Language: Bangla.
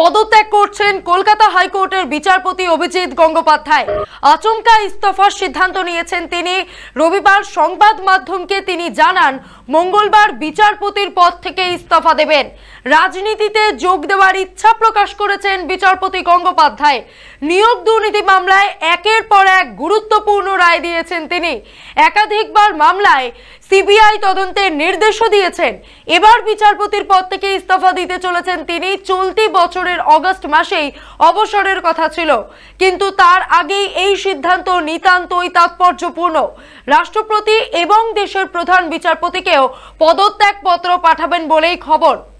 পদত্যাগ করছেন কলকাতা হাইকোর্টের বিচারপতি অভিজিৎ গঙ্গোপাধ্যায় আচমকা ইস্তফার সিদ্ধান্ত নিয়েছেন তিনি রবিবার সংবাদ মাধ্যমকে তিনি জানান মঙ্গলবার বিচারপতির পদ থেকে ইস্তফা দেবেন রাজনীতিতে যোগ দেওয়ার ইচ্ছা প্রকাশ করেছেন বিচারপতি গঙ্গোপাধ্যায় নিয়োগ দুর্নীতি মামলায় একের পর এক গুরুত্বপূর্ণ রায় দিয়েছেন তিনি একাধিকবার মামলায় সিবিআই তদন্তের নির্দেশও দিয়েছেন এবার বিচারপতির পদ থেকে ইস্তফা দিতে চলেছেন তিনি চলতি বছরের অগস্ট মাসেই অবসরের কথা ছিল কিন্তু তার আগেই এই সিদ্ধান্ত নিতান্তই তাৎপর্যপূর্ণ রাষ্ট্রপতি এবং দেশের প্রধান বিচারপতিকেও পদত্যাগপত্র পাঠাবেন বলেই খবর